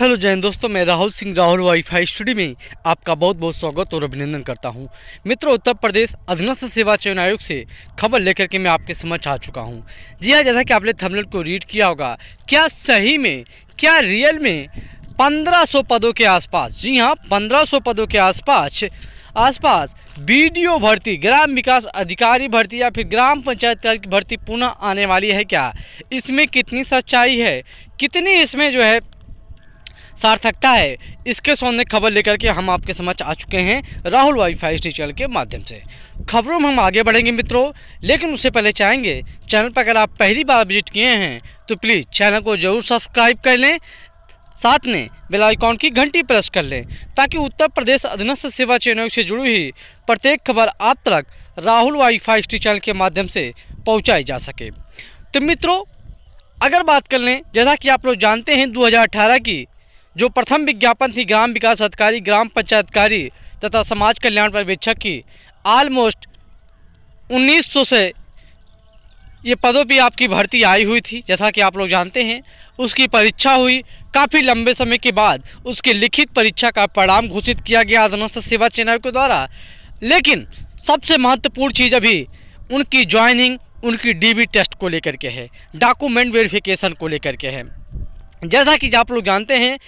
hello जैन दोस्तों मैं राहुल सिंह राहुल वाईफाई स्टूडियो में आपका बहुत बहुत स्वागत और अभिनंदन करता हूं मित्रों उत्तर प्रदेश अधीनस्थ सेवा चयन आयोग से खबर लेकर के मैं आपके समक्ष आ चुका हूं जी हाँ जैसा कि आपने थंबनेल को रीड किया होगा क्या सही में क्या रियल में 1500 पदों के आसपास जी हाँ पंद्रह पदों के आसपास आसपास बी भर्ती ग्राम विकास अधिकारी भर्ती या फिर ग्राम पंचायत की भर्ती पुनः आने वाली है क्या इसमें कितनी सच्चाई है कितनी इसमें जो है सार्थकता है इसके सामने खबर लेकर के हम आपके समक्ष आ चुके हैं राहुल वाईफाई चैनल के माध्यम से खबरों में हम आगे बढ़ेंगे मित्रों लेकिन उससे पहले चाहेंगे चैनल पर अगर आप पहली बार विजिट किए हैं तो प्लीज़ चैनल को जरूर सब्सक्राइब कर लें साथ में बेल आइकॉन की घंटी प्रेस कर लें ताकि उत्तर प्रदेश अधीनस्थ सेवा चैनल से जुड़ी हुई प्रत्येक खबर आप तक राहुल वाईफाई हिस्ट्री चैनल के माध्यम से पहुंचाई जा सके तो मित्रों अगर बात कर लें जैसा कि आप लोग जानते हैं 2018 की जो प्रथम विज्ञापन थी ग्राम विकास अधिकारी ग्राम पंचायतकारी तथा समाज कल्याण पर्यवेक्षक की ऑलमोस्ट 1900 से ये पदों पर आपकी भर्ती आई हुई थी जैसा कि आप लोग जानते हैं उसकी परीक्षा हुई काफ़ी लंबे समय के बाद उसकी लिखित परीक्षा का परिणाम घोषित किया गया जनस्थ सेवा चैनल के द्वारा लेकिन सबसे महत्वपूर्ण चीज़ अभी उनकी ज्वाइनिंग उनकी डीबी टेस्ट को लेकर के है डॉक्यूमेंट वेरिफिकेशन को लेकर के है जैसा कि आप लोग जानते हैं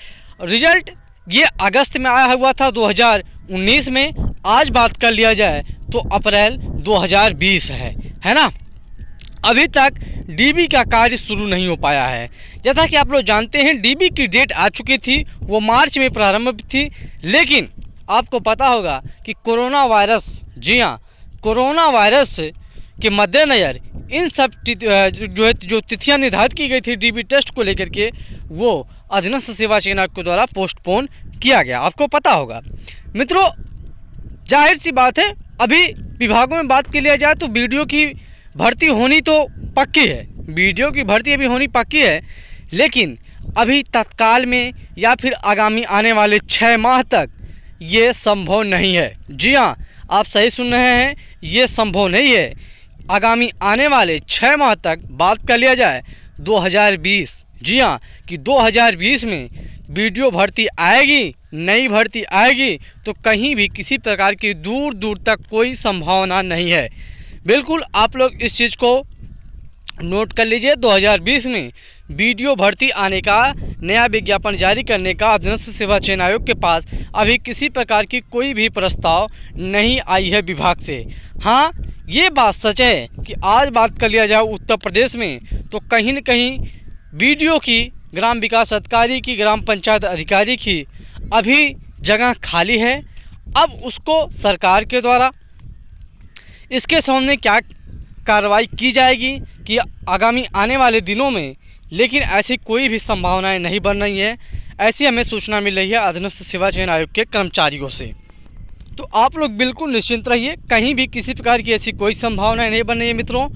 रिजल्ट ये अगस्त में आया हुआ था 2019 में आज बात कर लिया जाए तो अप्रैल 2020 है है ना अभी तक डीबी का कार्य शुरू नहीं हो पाया है जैसा कि आप लोग जानते हैं डीबी की डेट आ चुकी थी वो मार्च में प्रारंभ थी लेकिन आपको पता होगा कि कोरोना वायरस जी हाँ कोरोना वायरस के मद्देनज़र इन सब जो है जो तिथियां निर्धारित की गई थी डीबी टेस्ट को लेकर के वो अधीनस्थ सेवा सेना के द्वारा पोस्टपोन किया गया आपको पता होगा मित्रों जाहिर सी बात है अभी विभागों में बात के लिया जाए तो बी की भर्ती होनी तो पक्की है बी की भर्ती अभी होनी पक्की है लेकिन अभी तत्काल में या फिर आगामी आने वाले छः माह तक ये संभव नहीं है जी हाँ आप सही सुन रहे हैं ये संभव नहीं है आगामी आने वाले छः माह तक बात कर लिया जाए 2020 जी हाँ कि 2020 में वीडियो भर्ती आएगी नई भर्ती आएगी तो कहीं भी किसी प्रकार की दूर दूर तक कोई संभावना नहीं है बिल्कुल आप लोग इस चीज़ को नोट कर लीजिए 2020 में वीडियो भर्ती आने का नया विज्ञापन जारी करने का अधीनस्थ सेवा चयन आयोग के पास अभी किसी प्रकार की कोई भी प्रस्ताव नहीं आई है विभाग से हाँ ये बात सच है कि आज बात कर लिया जाए उत्तर प्रदेश में तो कहीं न कहीं वीडियो की ग्राम विकास अधिकारी की ग्राम पंचायत अधिकारी की अभी जगह खाली है अब उसको सरकार के द्वारा इसके सामने क्या कार्रवाई की जाएगी कि आगामी आने वाले दिनों में लेकिन ऐसी कोई भी संभावनाएं नहीं बन रही हैं ऐसी हमें सूचना मिल रही है अधीनस्थ सेवा चयन आयोग के कर्मचारियों से तो आप लोग बिल्कुल निश्चिंत रहिए कहीं भी किसी प्रकार की ऐसी कोई संभावना नहीं बन रही है मित्रों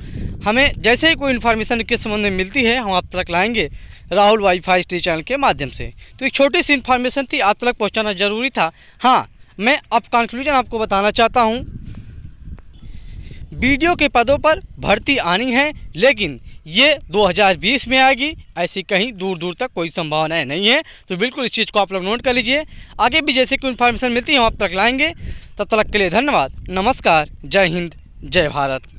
हमें जैसे ही कोई इन्फॉर्मेशन के संबंध में मिलती है हम आप तक लाएंगे राहुल वाईफाई स्टी चैनल के माध्यम से तो एक छोटी सी इन्फॉर्मेशन थी आप तक पहुँचाना ज़रूरी था हाँ मैं अब कंक्लूजन आपको बताना चाहता हूँ बीडीओ के पदों पर भर्ती आनी है लेकिन ये 2020 में आएगी ऐसी कहीं दूर दूर तक कोई संभावनाएं नहीं है तो बिल्कुल इस चीज़ को आप लोग नोट कर लीजिए आगे भी जैसे कोई इन्फॉर्मेशन मिलती है हम आप तक लाएंगे तब तक के लिए धन्यवाद नमस्कार जय हिंद जय भारत